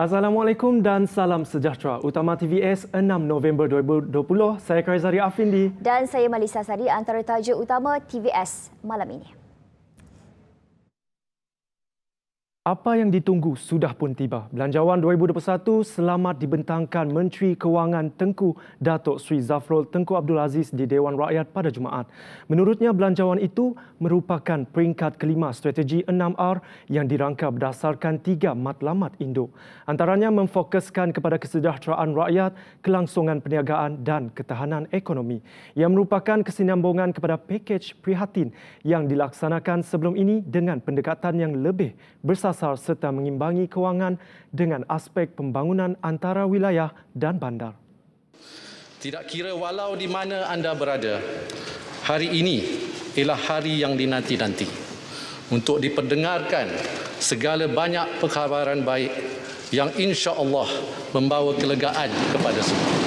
Assalamualaikum dan salam sejahtera. Utama TVS 6 November 2020. Saya Karizari Afindi. Dan saya Malisa Sari antara tajuk utama TVS malam ini. Apa yang ditunggu sudah pun tiba. Belanjawan 2021 selamat dibentangkan Menteri Kewangan Tengku Datuk Sri Zafrul Tengku Abdul Aziz di Dewan Rakyat pada Jumaat. Menurutnya belanjawan itu merupakan peringkat kelima strategi 6R yang dirangka berdasarkan tiga matlamat induk. Antaranya memfokuskan kepada kesejahteraan rakyat, kelangsungan perniagaan dan ketahanan ekonomi. Ia merupakan kesinambungan kepada pakej prihatin yang dilaksanakan sebelum ini dengan pendekatan yang lebih bersama sasar serta mengimbangi kewangan dengan aspek pembangunan antara wilayah dan bandar. Tidak kira walau di mana anda berada, hari ini ialah hari yang dinanti-nanti untuk diperdengarkan segala banyak perkhabaran baik yang insya Allah membawa kelegaan kepada semua.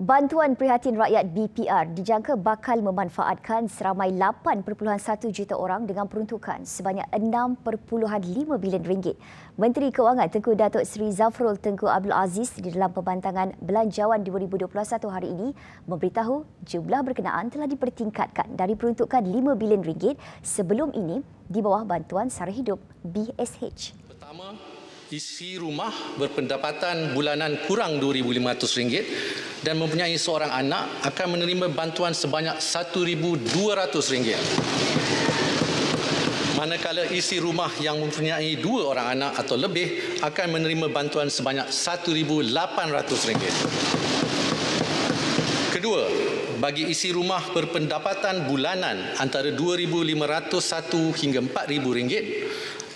Bantuan Prihatin Rakyat BPR dijangka bakal memanfaatkan seramai 8.1 juta orang dengan peruntukan sebanyak 6.5 bilion ringgit. Menteri Kewangan Tengku Datuk Seri Zafrul Tengku Abdul Aziz di dalam pembantangan Belanjawan 2021 hari ini memberitahu jumlah berkenaan telah dipertingkatkan dari peruntukan 5 bilion ringgit sebelum ini di bawah bantuan sara hidup BSH. Pertama, isi rumah berpendapatan bulanan kurang RM2,500 dan mempunyai seorang anak akan menerima bantuan sebanyak RM1,200. Manakala isi rumah yang mempunyai dua orang anak atau lebih akan menerima bantuan sebanyak RM1,800. Kedua, bagi isi rumah berpendapatan bulanan antara RM2,501 hingga RM4,000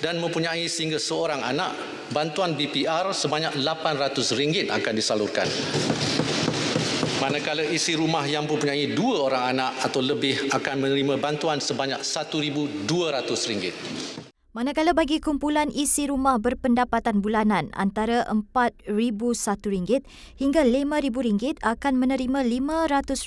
dan mempunyai sehingga seorang anak bantuan BPR sebanyak RM800 akan disalurkan. Manakala isi rumah yang mempunyai dua orang anak atau lebih akan menerima bantuan sebanyak RM1,200. Manakala bagi kumpulan isi rumah berpendapatan bulanan antara RM4,001 hingga RM5,000 akan menerima RM500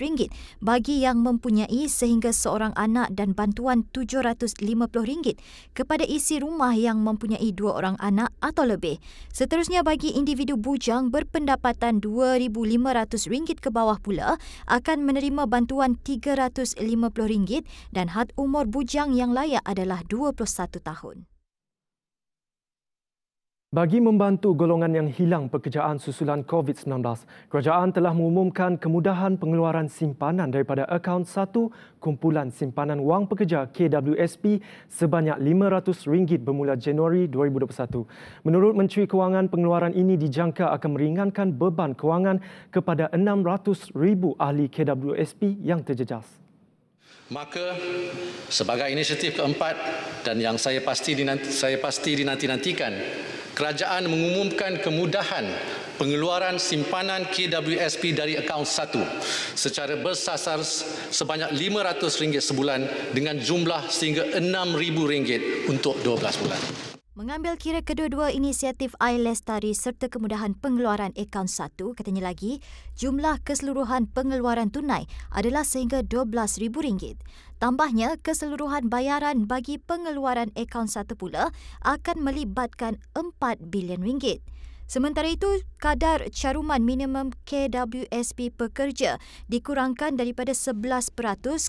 bagi yang mempunyai sehingga seorang anak dan bantuan RM750 kepada isi rumah yang mempunyai dua orang anak atau lebih. Seterusnya bagi individu bujang berpendapatan RM2,500 ke bawah pula akan menerima bantuan RM350 dan had umur bujang yang layak adalah 21 tahun. Bagi membantu golongan yang hilang pekerjaan susulan COVID-19, kerajaan telah mengumumkan kemudahan pengeluaran simpanan daripada akaun satu kumpulan simpanan wang pekerja KWSP sebanyak RM500 bermula Januari 2021. Menurut Menteri Kewangan, pengeluaran ini dijangka akan meringankan beban kewangan kepada 600,000 ahli KWSP yang terjejas. Maka sebagai inisiatif keempat dan yang saya pasti dinanti, saya pasti dinanti-nantikan kerajaan mengumumkan kemudahan pengeluaran simpanan KWSP dari akaun satu secara bersasar sebanyak RM500 sebulan dengan jumlah sehingga RM6,000 untuk 12 bulan. Mengambil kira kedua-dua inisiatif iLestari serta kemudahan pengeluaran akaun satu, katanya lagi, jumlah keseluruhan pengeluaran tunai adalah sehingga rm ringgit. Tambahnya, keseluruhan bayaran bagi pengeluaran akaun satu pula akan melibatkan RM4 bilion. ringgit. Sementara itu, kadar caruman minimum KWSP pekerja dikurangkan daripada 11%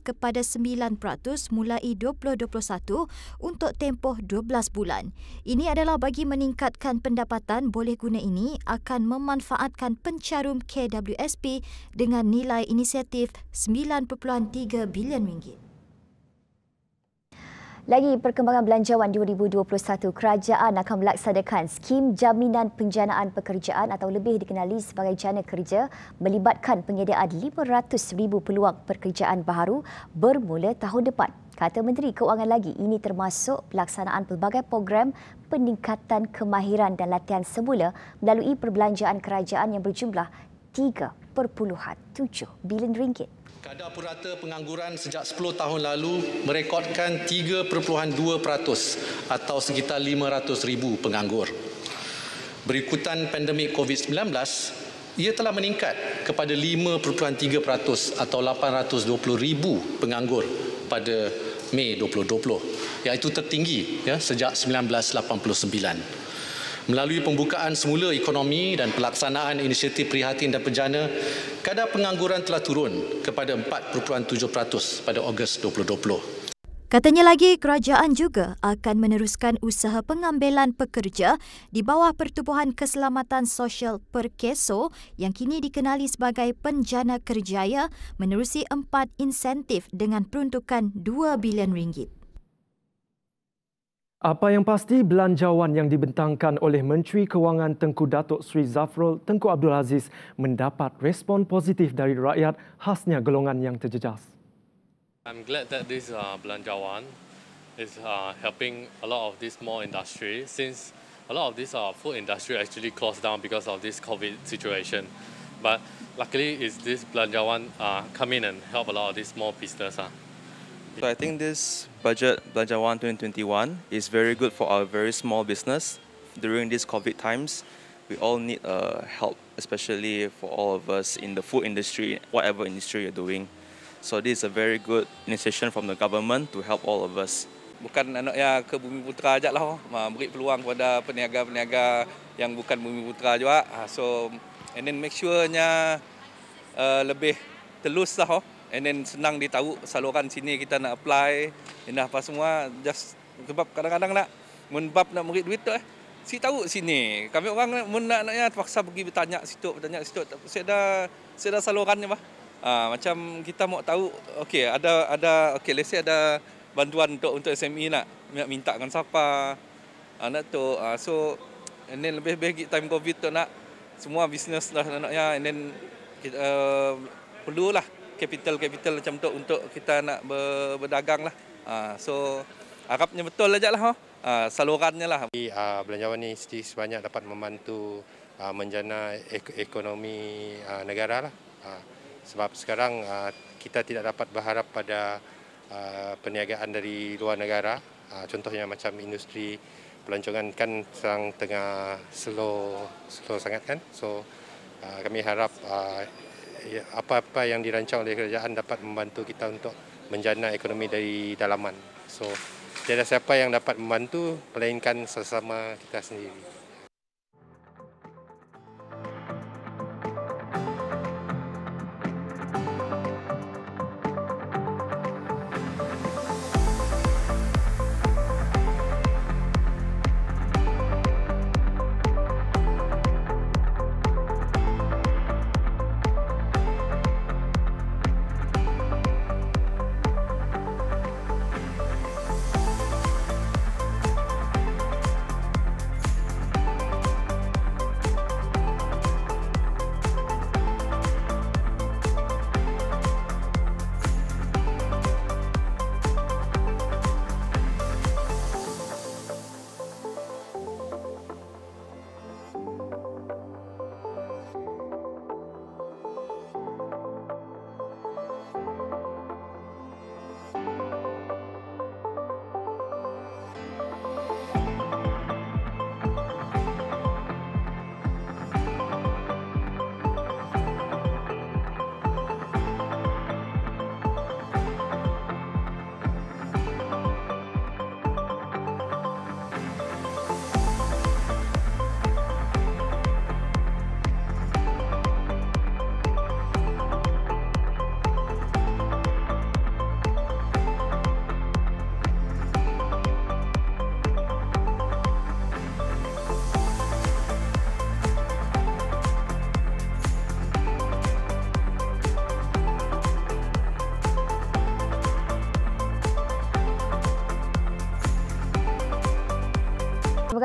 kepada 9% mulai 2021 untuk tempoh 12 bulan. Ini adalah bagi meningkatkan pendapatan boleh guna ini akan memanfaatkan pencarum KWSP dengan nilai inisiatif 9.3 bilion ringgit. Lagi perkembangan belanjawan 2021, kerajaan akan melaksanakan skim jaminan penjanaan pekerjaan atau lebih dikenali sebagai jana kerja melibatkan penyediaan 500,000 peluang pekerjaan baru bermula tahun depan. Kata Menteri Keuangan lagi, ini termasuk pelaksanaan pelbagai program peningkatan kemahiran dan latihan semula melalui perbelanjaan kerajaan yang berjumlah 3.7 bilion ringgit. Kadar purata pengangguran sejak 10 tahun lalu merekodkan 3.2% atau sekitar 500,000 penganggur. Berikutan pandemik COVID-19, ia telah meningkat kepada 5.3% atau 820,000 penganggur pada Mei 2020, iaitu tertinggi ya, sejak 1989 melalui pembukaan semula ekonomi dan pelaksanaan inisiatif prihatin dan penjana, kadar pengangguran telah turun kepada 4.7% pada Ogos 2020. Katanya lagi, kerajaan juga akan meneruskan usaha pengambilan pekerja di bawah Pertubuhan Keselamatan Sosial Perkeso yang kini dikenali sebagai Penjana Kerjaya menerusi empat insentif dengan peruntukan RM2 bilion. Ringgit. Apa yang pasti, belanjawan yang dibentangkan oleh Menteri Kewangan Tengku Datuk Sri Zafrul Tengku Abdul Aziz mendapat respon positif dari rakyat khasnya golongan yang terjejas. I'm glad that this uh, belanjawan is uh, helping a lot of this small industry since a lot of this uh, food industry actually closed down because of this COVID situation. But luckily is this belanjawan uh, come in and help a lot of this small business. Uh. So I think this budget, Belanja 1 2021, is very good for our very small business. During these COVID times, we all need uh, help, especially for all of us in the food industry, whatever industry you're doing. So this is a very good initiative from the government to help all of us. Bukan anaknya ke Bumi Putera ajak lah, oh. beri peluang kepada peniaga-peniaga yang bukan Bumi putra juga. Ah, so, and then make sure-nya uh, lebih telus lah. oh. And then senang dia tahu saluran sini kita nak apply. Ini apa semua. Just sebab kadang-kadang nak menbab nak murid duit tu eh. Si tahu sini. Kami orang nak naknya terpaksa pergi bertanya situ. Bertanya situ. Saya dah, saya dah salurannya bah. Ha, macam kita mau tahu. Okey ada, ada okey let's ada bantuan untuk, untuk SME nak. Nak minta kan siapa. anak ah, tu. Ha, so and then lebih-lebih time covid tu nak. Semua bisnes dah anaknya and then kita, uh, perlulah capital-capital macam tu untuk kita nak ber, berdagang lah. Uh, so harapnya betul aja lah. Huh? Lah, uh, ah, salurannya lah. Jadi, uh, belanjawan ni sedikit sebanyak dapat membantu uh, menjana ek- ekonomi uh, negara lah. Uh, sebab sekarang uh, kita tidak dapat berharap pada uh, perniagaan dari luar negara. Uh, contohnya macam industri pelancongan kan sedang tengah slow slow sangat kan. So uh, kami harap uh, Ya, apa-apa yang dirancang oleh kerajaan dapat membantu kita untuk menjana ekonomi dari dalaman. So, tiada siapa yang dapat membantu melainkan sesama kita sendiri.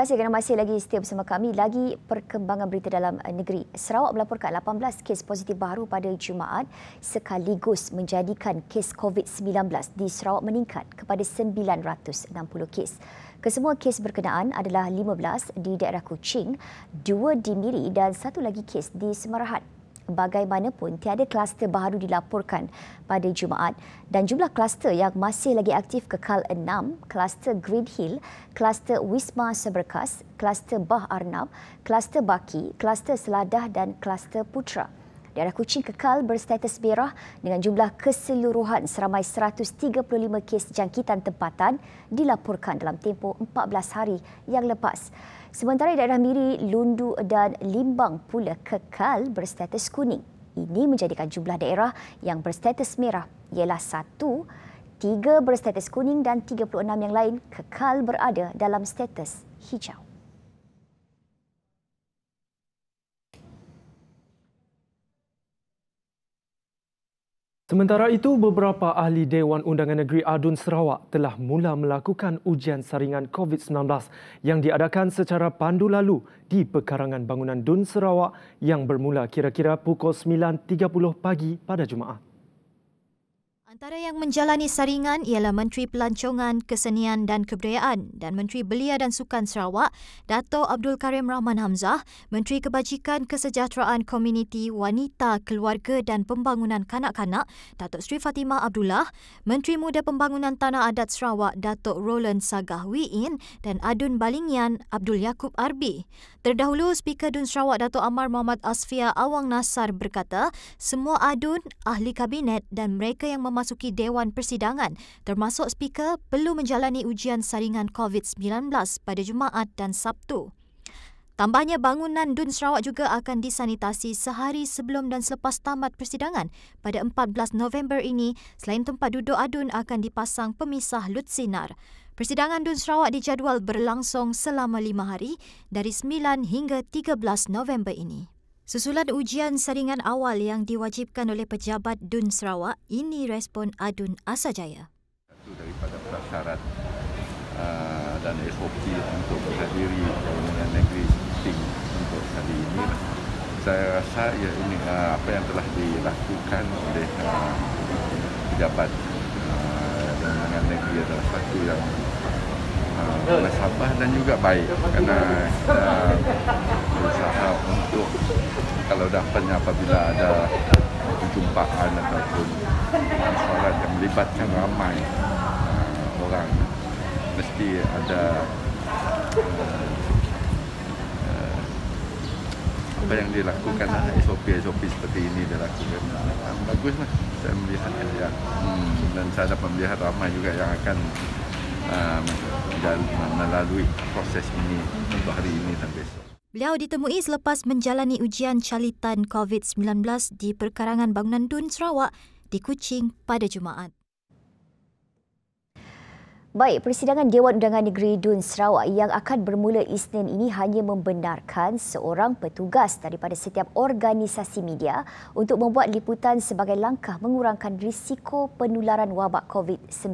kasih kerana masih lagi setia bersama kami. Lagi perkembangan berita dalam eh, negeri. Sarawak melaporkan 18 kes positif baru pada Jumaat sekaligus menjadikan kes COVID-19 di Sarawak meningkat kepada 960 kes. Kesemua kes berkenaan adalah 15 di daerah Kuching, 2 di Miri dan satu lagi kes di Semarahat bagaimanapun tiada kluster baru dilaporkan pada Jumaat dan jumlah kluster yang masih lagi aktif kekal enam, kluster Green Hill, kluster Wisma Seberkas, kluster Bah Arnab, kluster Baki, kluster Seladah dan kluster Putra. Daerah Kuching kekal berstatus merah dengan jumlah keseluruhan seramai 135 kes jangkitan tempatan dilaporkan dalam tempoh 14 hari yang lepas. Sementara di daerah Miri, Lundu dan Limbang pula kekal berstatus kuning. Ini menjadikan jumlah daerah yang berstatus merah ialah satu, tiga berstatus kuning dan 36 yang lain kekal berada dalam status hijau. Sementara itu, beberapa ahli Dewan Undangan Negeri Adun Sarawak telah mula melakukan ujian saringan COVID-19 yang diadakan secara pandu lalu di pekarangan bangunan Dun Sarawak yang bermula kira-kira pukul 9.30 pagi pada Jumaat. Antara yang menjalani saringan ialah Menteri Pelancongan Kesenian dan Kebudayaan dan Menteri Belia dan Sukan Sarawak, Dato Abdul Karim Rahman Hamzah, Menteri Kebajikan Kesejahteraan Komuniti Wanita, Keluarga dan Pembangunan Kanak-kanak, Dato Sri Fatimah Abdullah, Menteri Muda Pembangunan Tanah Adat Sarawak, Dato Roland Sagah Wiin dan Adun Balingian Abdul Yaakob Arbi. Terdahulu, Speaker Dun Sarawak Dato Amar Muhammad Asfia Awang Nasar berkata, semua adun, ahli kabinet dan mereka yang memasuki memasuki Dewan Persidangan termasuk speaker perlu menjalani ujian saringan COVID-19 pada Jumaat dan Sabtu. Tambahnya bangunan Dun Sarawak juga akan disanitasi sehari sebelum dan selepas tamat persidangan pada 14 November ini selain tempat duduk adun akan dipasang pemisah lutsinar. Persidangan Dun Sarawak dijadual berlangsung selama lima hari dari 9 hingga 13 November ini. Susulan ujian saringan awal yang diwajibkan oleh pejabat DUN Sarawak ini respon ADUN Asajaya. Satu daripada prasyarat uh, dan SOP untuk berhadiri dengan negeri penting untuk kali ini. Saya rasa ya, ini uh, apa yang telah dilakukan oleh uh, pejabat pembangunan uh, negeri adalah satu yang uh, dan juga baik kerana uh, berusaha untuk kalau dapatnya apabila ada perjumpaan ataupun solat yang melibatkan ramai uh, orang mesti ada uh, apa yang dilakukan lah SOP SOP seperti ini dilakukan uh, bagus lah saya melihat ya, ya. Hmm, dan saya dapat melihat ramai juga yang akan uh, melalui proses ini untuk hari ini dan besok. Beliau ditemui selepas menjalani ujian calitan COVID-19 di perkarangan bangunan Dun Sarawak di Kuching pada Jumaat. Baik, persidangan Dewan Undangan Negeri Dun Sarawak yang akan bermula Isnin ini hanya membenarkan seorang petugas daripada setiap organisasi media untuk membuat liputan sebagai langkah mengurangkan risiko penularan wabak COVID-19.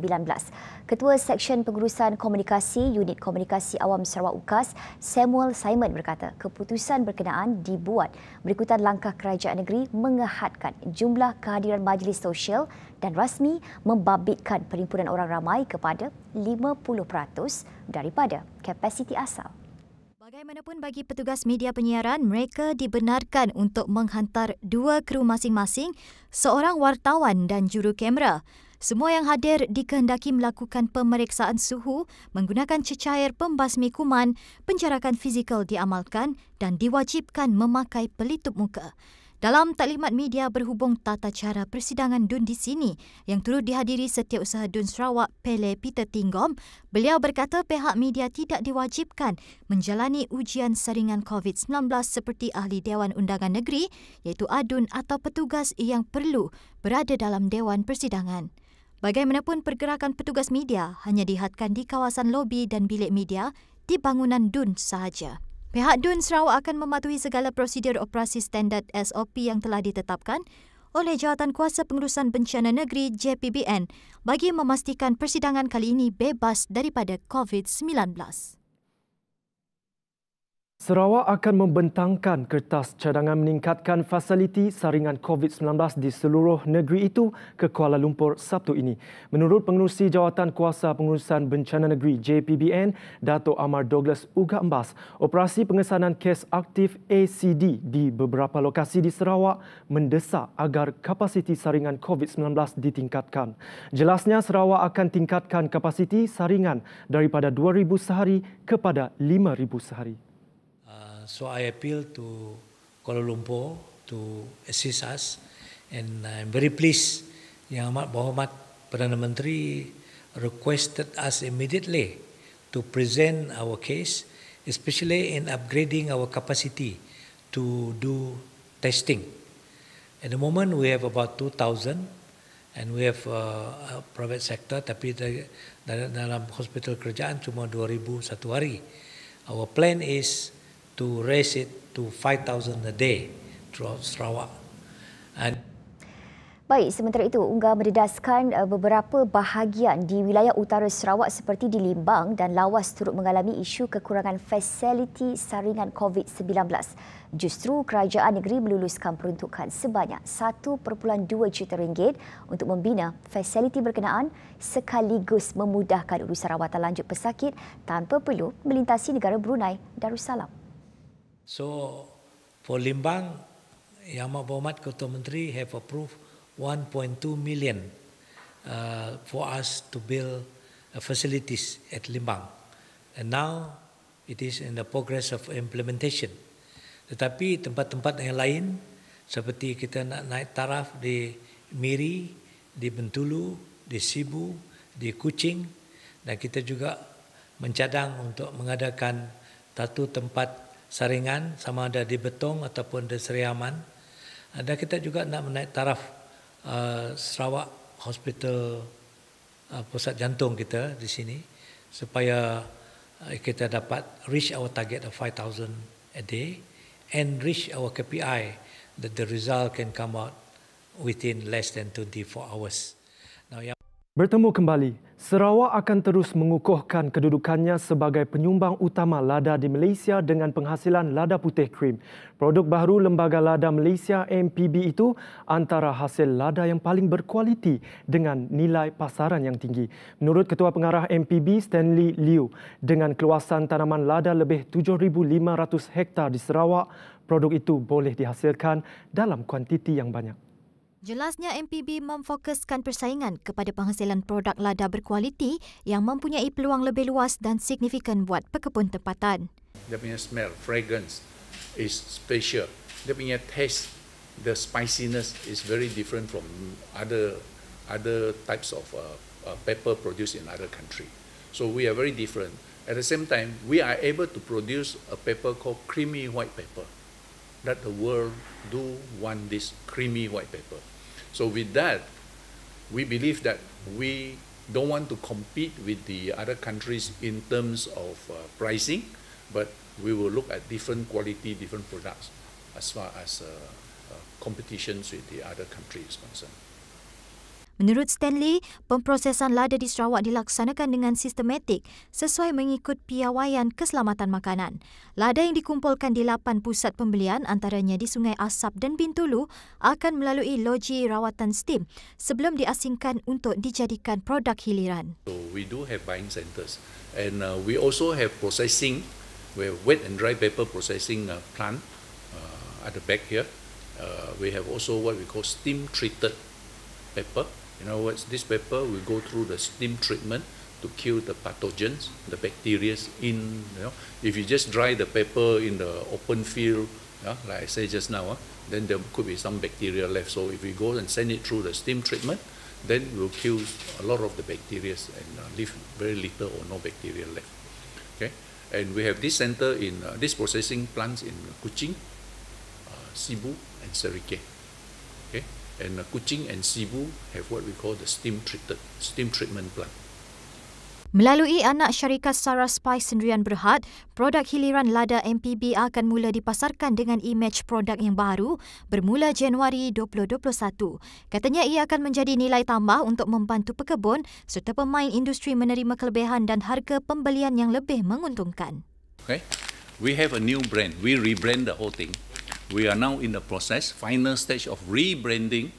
Ketua Seksyen Pengurusan Komunikasi Unit Komunikasi Awam Sarawak UKAS, Samuel Simon berkata, keputusan berkenaan dibuat berikutan langkah kerajaan negeri mengehadkan jumlah kehadiran majlis sosial dan rasmi membabitkan perhimpunan orang ramai kepada 50% daripada kapasiti asal. Bagaimanapun bagi petugas media penyiaran, mereka dibenarkan untuk menghantar dua kru masing-masing, seorang wartawan dan juru kamera. Semua yang hadir dikehendaki melakukan pemeriksaan suhu menggunakan cecair pembasmi kuman, penjarakan fizikal diamalkan dan diwajibkan memakai pelitup muka. Dalam taklimat media berhubung tata cara persidangan DUN di sini yang turut dihadiri setiausaha DUN Sarawak Pele Peter Tinggom, beliau berkata pihak media tidak diwajibkan menjalani ujian saringan COVID-19 seperti ahli Dewan Undangan Negeri iaitu ADUN atau petugas yang perlu berada dalam Dewan Persidangan. Bagaimanapun pergerakan petugas media hanya dihadkan di kawasan lobi dan bilik media di bangunan DUN sahaja. Pihak DUN Sarawak akan mematuhi segala prosedur operasi standard SOP yang telah ditetapkan oleh Jawatan Kuasa Pengurusan Bencana Negeri JPBN bagi memastikan persidangan kali ini bebas daripada COVID-19. Sarawak akan membentangkan kertas cadangan meningkatkan fasiliti saringan COVID-19 di seluruh negeri itu ke Kuala Lumpur Sabtu ini. Menurut pengurusi Jawatan Kuasa Pengurusan Bencana Negeri JPBN, Dato' Amar Douglas Uga Embas, operasi pengesanan kes aktif ACD di beberapa lokasi di Sarawak mendesak agar kapasiti saringan COVID-19 ditingkatkan. Jelasnya, Sarawak akan tingkatkan kapasiti saringan daripada 2,000 sehari kepada 5,000 sehari so I appeal to Kuala Lumpur to assist us and I'm very pleased Yang Amat Berhormat Perdana Menteri requested us immediately to present our case especially in upgrading our capacity to do testing. At the moment we have about 2,000 and we have uh, a private sector tapi dalam hospital kerjaan cuma 2,000 satu hari. Our plan is to raise it to 5,000 a day throughout Sarawak. And Baik, sementara itu Unggah mendedaskan uh, beberapa bahagian di wilayah utara Sarawak seperti di Limbang dan Lawas turut mengalami isu kekurangan fasiliti saringan COVID-19. Justru kerajaan negeri meluluskan peruntukan sebanyak 1.2 juta ringgit untuk membina fasiliti berkenaan sekaligus memudahkan urusan rawatan lanjut pesakit tanpa perlu melintasi negara Brunei Darussalam. So for Limbang, Yang Amat Berhormat Ketua Menteri have approved 1.2 million uh, for us to build uh, facilities at Limbang. And now it is in the progress of implementation. Tetapi tempat-tempat yang lain seperti kita nak naik taraf di Miri, di Bentulu, di Sibu, di Kuching dan kita juga mencadang untuk mengadakan satu tempat saringan sama ada di betong ataupun di seriaman. Ada kita juga nak menaik taraf uh, Sarawak Hospital uh, Pusat Jantung kita di sini supaya uh, kita dapat reach our target of 5,000 a day and reach our KPI that the result can come out within less than 24 hours. Now, yang... Bertemu kembali. Sarawak akan terus mengukuhkan kedudukannya sebagai penyumbang utama lada di Malaysia dengan penghasilan lada putih krim. Produk baru Lembaga Lada Malaysia MPB itu antara hasil lada yang paling berkualiti dengan nilai pasaran yang tinggi. Menurut Ketua Pengarah MPB Stanley Liu, dengan keluasan tanaman lada lebih 7500 hektar di Sarawak, produk itu boleh dihasilkan dalam kuantiti yang banyak. Jelasnya MPB memfokuskan persaingan kepada penghasilan produk lada berkualiti yang mempunyai peluang lebih luas dan signifikan buat pekebun tempatan. Dia punya smell, fragrance is special. Dia punya taste, the spiciness is very different from other other types of uh, uh, pepper produced in other country. So we are very different. At the same time, we are able to produce a pepper called creamy white pepper. that the world do want this creamy white paper. So with that, we believe that we don't want to compete with the other countries in terms of uh, pricing, but we will look at different quality, different products as far as uh, uh, competitions with the other countries concerned. Menurut Stanley, pemprosesan lada di Sarawak dilaksanakan dengan sistematik sesuai mengikut piawaian keselamatan makanan. Lada yang dikumpulkan di lapan pusat pembelian antaranya di Sungai Asap dan Bintulu akan melalui loji rawatan steam sebelum diasingkan untuk dijadikan produk hiliran. So we do have buying centres and uh, we also have processing where wet and dry paper processing uh, plant uh, at the back here. Uh, we have also what we call steam treated paper In other words, this paper will go through the steam treatment to kill the pathogens, the bacteria in, you know, if you just dry the paper in the open field, yeah, like I said just now, uh, then there could be some bacteria left. So if we go and send it through the steam treatment, then we'll kill a lot of the bacteria and uh, leave very little or no bacteria left. Okay, and we have this center in uh, this processing plants in Kuching, uh, Cebu, and Serike. and uh, Kuching and Sibu have what we call the steam treated steam treatment plant. Melalui anak syarikat Sarah Spice Sendirian Berhad, produk hiliran lada MPB akan mula dipasarkan dengan imej produk yang baru bermula Januari 2021. Katanya ia akan menjadi nilai tambah untuk membantu pekebun serta pemain industri menerima kelebihan dan harga pembelian yang lebih menguntungkan. Okay. We have a new brand. We rebrand the whole thing. we are now in the process, final stage of rebranding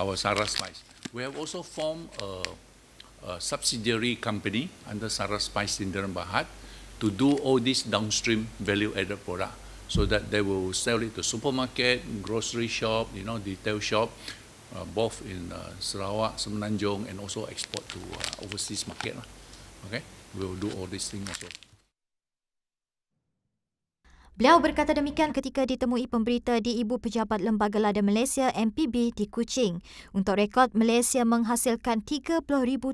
our Sara Spice. We have also formed a, a subsidiary company under Sara Spice Sindran Bahat to do all this downstream value-added product so that they will sell it to supermarket, grocery shop, you know, detail shop, uh, both in uh, Sarawak, Semenanjung, and also export to uh, overseas market. Okay, we will do all these things also. Beliau berkata demikian ketika ditemui pemberita di Ibu Pejabat Lembaga Lada Malaysia MPB di Kuching. Untuk rekod, Malaysia menghasilkan 30,000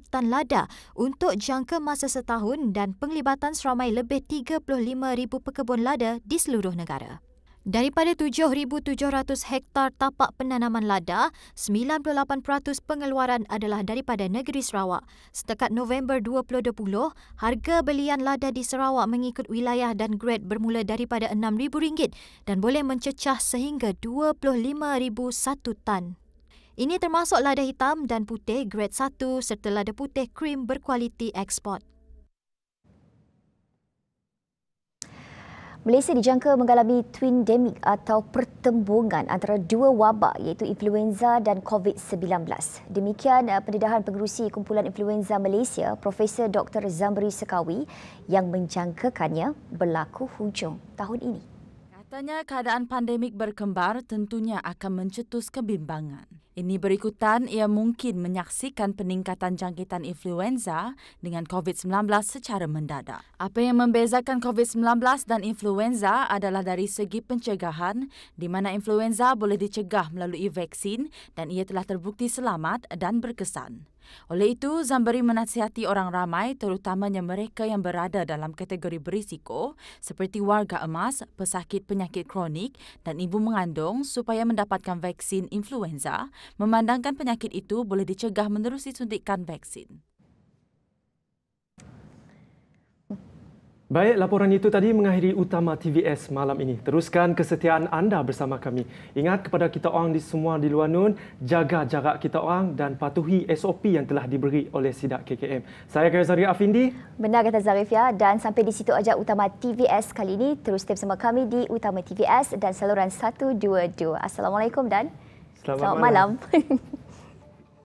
tan lada untuk jangka masa setahun dan penglibatan seramai lebih 35,000 pekebun lada di seluruh negara. Daripada 7,700 hektar tapak penanaman lada, 98% pengeluaran adalah daripada negeri Sarawak. Setakat November 2020, harga belian lada di Sarawak mengikut wilayah dan grade bermula daripada RM6,000 dan boleh mencecah sehingga RM25,000 satu tan. Ini termasuk lada hitam dan putih grade 1 serta lada putih krim berkualiti ekspor. Malaysia dijangka mengalami twin demic atau pertembungan antara dua wabak iaitu influenza dan COVID-19. Demikian eh, pendedahan pengerusi Kumpulan Influenza Malaysia, Profesor Dr. Zamri Sekawi yang menjangkakannya berlaku hujung tahun ini. Katanya keadaan pandemik berkembar tentunya akan mencetus kebimbangan. Ini berikutan ia mungkin menyaksikan peningkatan jangkitan influenza dengan COVID-19 secara mendadak. Apa yang membezakan COVID-19 dan influenza adalah dari segi pencegahan di mana influenza boleh dicegah melalui vaksin dan ia telah terbukti selamat dan berkesan. Oleh itu, Zambari menasihati orang ramai terutamanya mereka yang berada dalam kategori berisiko seperti warga emas, pesakit penyakit kronik dan ibu mengandung supaya mendapatkan vaksin influenza memandangkan penyakit itu boleh dicegah menerusi suntikan vaksin. Baik, laporan itu tadi mengakhiri utama TVS malam ini. Teruskan kesetiaan anda bersama kami. Ingat kepada kita orang di semua di luar nun, jaga jarak kita orang dan patuhi SOP yang telah diberi oleh SIDAK KKM. Saya Kaya Zari Afindi. Benar kata Zarif ya. Dan sampai di situ aja utama TVS kali ini. Terus tetap bersama kami di utama TVS dan saluran 122. Assalamualaikum dan... Selamat, Selamat malam. malam.